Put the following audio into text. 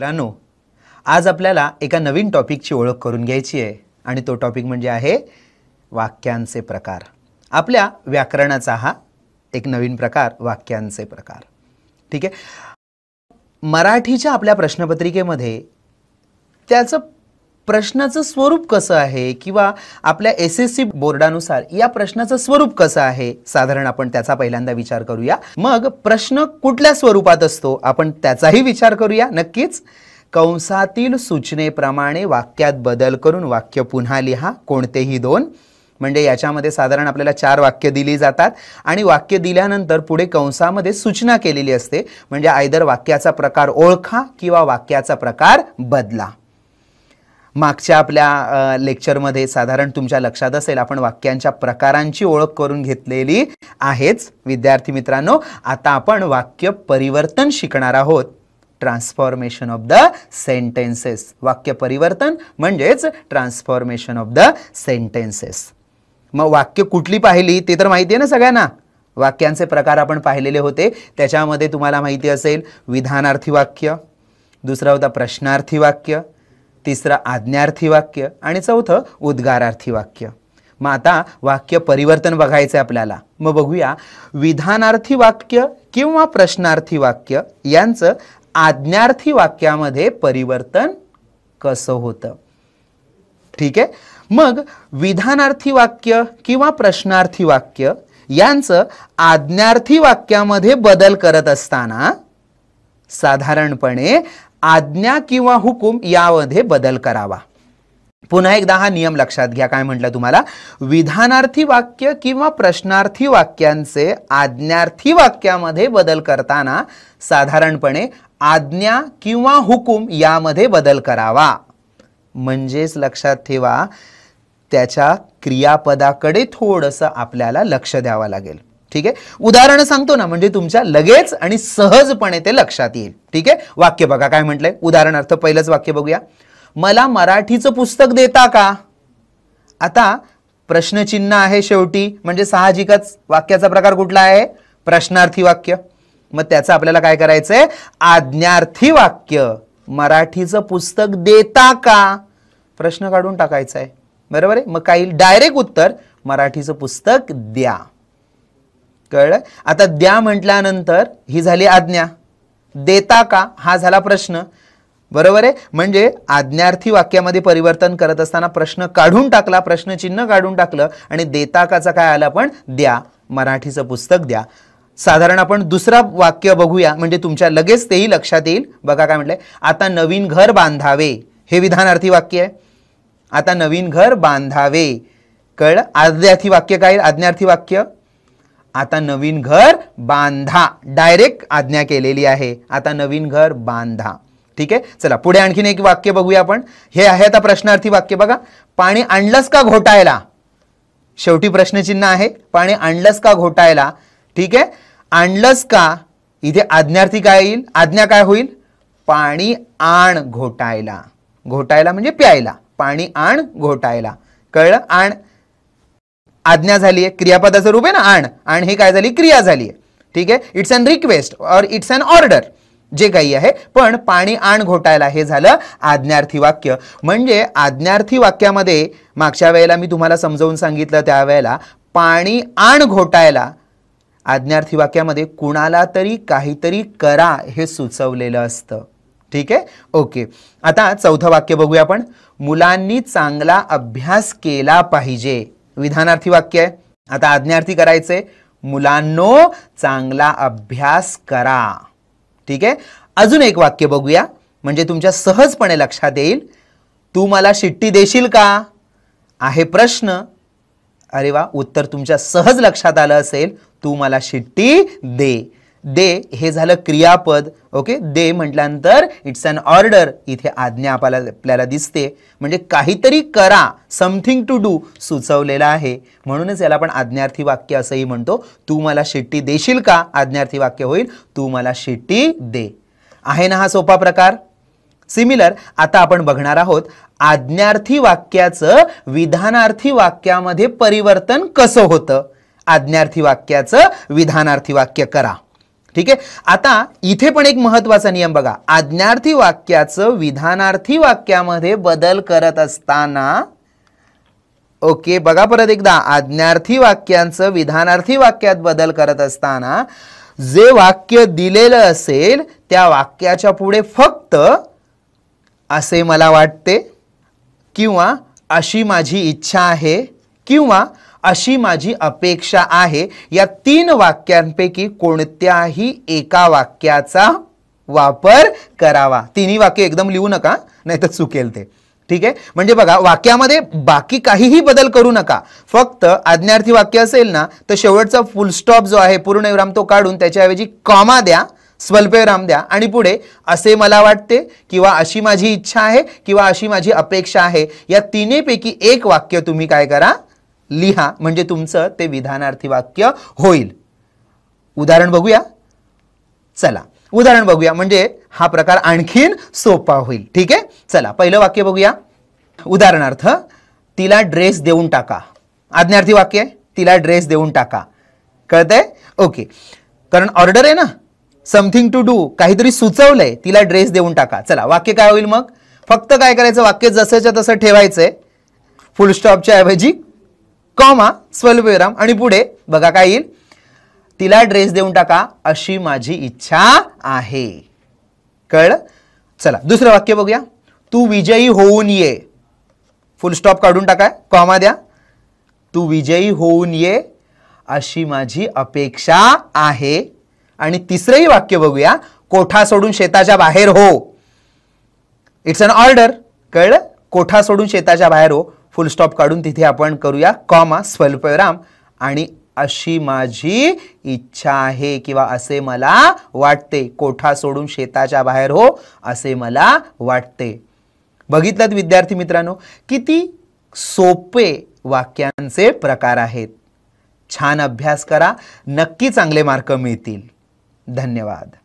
मित्रांनो आज आपल्याला एका नवीन टॉपिकची ओळख करून घ्यायची आहे आणि तो टॉपिक म्हणजे आहे वाक्यांचे प्रकार आपल्या व्याकरणाचा हा एक नवीन प्रकार वाक्यांचे प्रकार ठीक आहे मराठीच्या आपल्या प्रश्नपत्रिकेमध्ये त्याचं प्रश्नाचं स्वरूप कसं आहे किंवा आपल्या एस एस सी बोर्डानुसार या प्रश्नाचं स्वरूप कसं आहे साधारण आपण त्याचा पहिल्यांदा विचार करूया मग प्रश्न कुठल्या स्वरूपात असतो आपण त्याचाही विचार करूया नक्कीच कंसातील सूचनेप्रमाणे वाक्यात बदल करून वाक्य पुन्हा लिहा कोणतेही दोन म्हणजे याच्यामध्ये साधारण आपल्याला चार वाक्य दिली जातात आणि वाक्य दिल्यानंतर पुढे कंसामध्ये सूचना केलेली असते म्हणजे आयदर वाक्याचा प्रकार ओळखा किंवा वाक्याचा प्रकार बदला मागच्या आपल्या लेक्चरमध्ये साधारण तुमच्या लक्षात असेल आपण वाक्यांच्या प्रकारांची ओळख करून घेतलेली आहेच विद्यार्थी मित्रांनो आता आपण वाक्य परिवर्तन शिकणार आहोत ट्रान्सफॉर्मेशन ऑफ द सेंटेन्सेस वाक्य परिवर्तन म्हणजेच ट्रान्सफॉर्मेशन ऑफ द सेंटेन्सेस मग वाक्य कुठली पाहिली ते तर माहिती आहे ना सगळ्यांना वाक्यांचे प्रकार आपण पाहिलेले होते त्याच्यामध्ये तुम्हाला माहिती असेल विधानार्थी वाक्य दुसरा होता प्रश्नार्थी वाक्य तिसरं आज्ञार्थी वाक्य आणि चौथं उद्गारार्थी वाक्य मग आता वाक्य परिवर्तन बघायचं आहे आपल्याला मग बघूया विधानार्थी वाक्य किंवा प्रश्नार्थी वाक्य यांचं आज्ञार्थी वाक्यामध्ये परिवर्तन कसं होतं ठीक आहे मग विधानार्थी वाक्य किंवा प्रश्नार्थी वाक्य यांचं आज्ञार्थी वाक्यामध्ये बदल करत असताना साधारणपणे आज्ञा किंवा हुकूम यामध्ये बदल करावा पुन्हा एकदा हा नियम लक्षात घ्या काय म्हटलं तुम्हाला विधानार्थी वाक्य किंवा प्रश्नार्थी वाक्यांचे आज्ञार्थी वाक्यामध्ये बदल करताना साधारणपणे आज्ञा किंवा हुकूम यामध्ये बदल करावा म्हणजेच लक्षात ठेवा त्याच्या क्रियापदाकडे थोडंसं आपल्याला लक्ष द्यावं लागेल ठीक आहे उदाहरण सांगतो ना म्हणजे तुमच्या लगेच आणि सहजपणे ते लक्षात येईल ठीक आहे वाक्य बघा काय म्हटलंय उदाहरणार्थ पहिलंच वाक्य बघूया मला मराठीचं पुस्तक देता का आता प्रश्नचिन्ह आहे शेवटी म्हणजे साहजिकच वाक्याचा प्रकार कुठला आहे प्रश्नार्थी वाक्य मग त्याचं आपल्याला काय करायचंय आज्ञार्थी वाक्य मराठीचं पुस्तक देता का प्रश्न काढून टाकायचा आहे बरोबर आहे मग काही डायरेक्ट उत्तर मराठीचं पुस्तक द्या कळलं आता द्या म्हटल्यानंतर ही झाली आज्ञा देता का हा झाला प्रश्न बरोबर आहे म्हणजे आज्ञार्थी वाक्यामध्ये परिवर्तन करत असताना प्रश्न काढून टाकला प्रश्नचिन्ह काढून टाकलं आणि देता काचा काय आला पण द्या मराठीचं पुस्तक द्या साधारण आपण दुसरा वाक्य बघूया म्हणजे तुमच्या लगेच तेही लक्षात येईल बघा काय म्हटलंय आता नवीन घर बांधावे हे विधानार्थी वाक्य आहे आता नवीन घर बांधावे कळलं आज्ञार्थी वाक्य काय आज्ञार्थी वाक्य आता नवीन घर बांधा डायरेक्ट आज्ञा केलेली आहे आता नवीन घर बांधा ठीक आहे चला पुढे आणखीन एक वाक्य बघूया आपण हे आहे आता प्रश्नार्थी वाक्य बघा पाणी आणलंच का घोटायला शेवटी प्रश्नचिन्ह आहे पाणी आणलंच का घोटायला ठीक आहे आणलंच का इथे आज्ञार्थी काय येईल आज्ञा काय होईल पाणी आण घोटायला घोटायला म्हणजे प्यायला पाणी आण घोटायला कळलं आण आज्ञा झाली आहे क्रियापदाचं रूप आहे ना आण आण हे काय झाली क्रिया झाली आहे ठीक आहे इट्स अन रिक्वेस्ट और इट्स अन ऑर्डर जे काही आहे पण पाणी आण घोटायला हे झालं आज्ञार्थी वाक्य म्हणजे आज्ञार्थी वाक्यामध्ये मागच्या वेळेला मी तुम्हाला समजवून सांगितलं त्यावेळेला पाणी आण घोटायला आज्ञार्थी वाक्यामध्ये कुणाला तरी काहीतरी करा हे सुचवलेलं असतं ठीक आहे ओके आता चौथं वाक्य बघूया आपण मुलांनी चांगला अभ्यास केला पाहिजे विधानार्थी वाक्य आहे आता आज्ञार्थी करायचे मुलांनो चांगला अभ्यास करा ठीक आहे अजून एक वाक्य बघूया म्हणजे तुमच्या सहजपणे लक्षात येईल तू मला शिट्टी देशील का आहे प्रश्न अरे वा उत्तर तुमच्या सहज लक्षात आलं असेल तू मला शिट्टी दे दे हे झालं क्रियापद ओके दे म्हटल्यानंतर इट्स अन ऑर्डर इथे आज्ञा आपल्याला आपल्याला दिसते म्हणजे काहीतरी करा समथिंग टू डू सुचवलेलं आहे म्हणूनच याला आपण आज्ञार्थी वाक्य असंही म्हणतो तू मला शेट्टी देशील का आज्ञार्थी वाक्य होईल तू मला शेट्टी दे आहे ना हा सोपा प्रकार सिमिलर आता आपण बघणार आहोत आज्ञार्थी वाक्याचं विधानार्थी वाक्यामध्ये परिवर्तन कसं होतं आज्ञार्थी वाक्याचं विधानार्थी वाक्य करा ठीक आहे आता इथे पण एक महत्वाचा नियम बघा आज्ञार्थी वाक्याचं विधानार्थी वाक्यामध्ये बदल करत असताना ओके बघा परत एकदा आज्ञार्थी वाक्यांचं विधानार्थी वाक्यात बदल करत असताना जे वाक्य दिलेलं असेल त्या वाक्याच्या पुढे फक्त असे मला वाटते किंवा अशी माझी इच्छा आहे किंवा अशी माझी अपेक्षा आहे या तीन वाक्यांपैकी कोणत्याही एका वाक्याचा वापर करावा तिन्ही वाक्य एकदम लिहू नका नाहीतर चुकेल ते ठीक आहे म्हणजे बघा वाक्यामध्ये बाकी काहीही बदल करू नका फक्त आज्ञार्थी वाक्य असेल ना तर शेवटचा फुलस्टॉप जो आहे पूर्णविराम तो काढून त्याच्याऐवजी कॉमा द्या स्वल्पविराम द्या आणि पुढे असे मला वाटते किंवा अशी माझी इच्छा आहे किंवा अशी माझी अपेक्षा आहे या तिन्हीपैकी एक वाक्य तुम्ही काय करा लिहा म्हणजे तुमचं ते विधानार्थी वाक्य होईल उदाहरण बघूया चला उदाहरण बघूया म्हणजे हा प्रकार आणखीन सोपा होईल ठीक आहे चला पहिलं वाक्य बघूया उदाहरणार्थ तिला ड्रेस देऊन टाका आज्ञार्थी वाक्य आहे तिला ड्रेस देऊन टाका कळतंय ओके कारण ऑर्डर आहे ना समथिंग टू डू काहीतरी सुचवलंय तिला ड्रेस देऊन टाका चला वाक्य काय होईल मग फक्त काय करायचं वाक्य जसंच्या तसं ठेवायचंय फुल स्टॉपच्या ऐवजी कॉमा स्वल्पविराम आणि पुढे बघा काय येईल तिला ड्रेस देऊन टाका अशी माझी इच्छा आहे कळ चला दुसरं वाक्य बघूया तू विजयी होऊन ये फुल स्टॉप काढून टाकाय कॉमा द्या तू विजयी होऊन ये अशी माझी अपेक्षा आहे आणि तिसरंही वाक्य बघूया कोठा सोडून शेताच्या बाहेर हो इट्स अन ऑर्डर कळ कोठा सोडून शेताच्या बाहेर हो फुल स्टॉप काढून तिथे आपण करूया कॉमा स्वल्पविराम आणि अशी माझी इच्छा आहे किंवा असे मला वाटते कोठा सोडून शेताच्या बाहेर हो असे मला वाटते बघितलं विद्यार्थी मित्रांनो किती सोपे वाक्यांचे प्रकार आहेत छान अभ्यास करा नक्की चांगले मार्क मिळतील धन्यवाद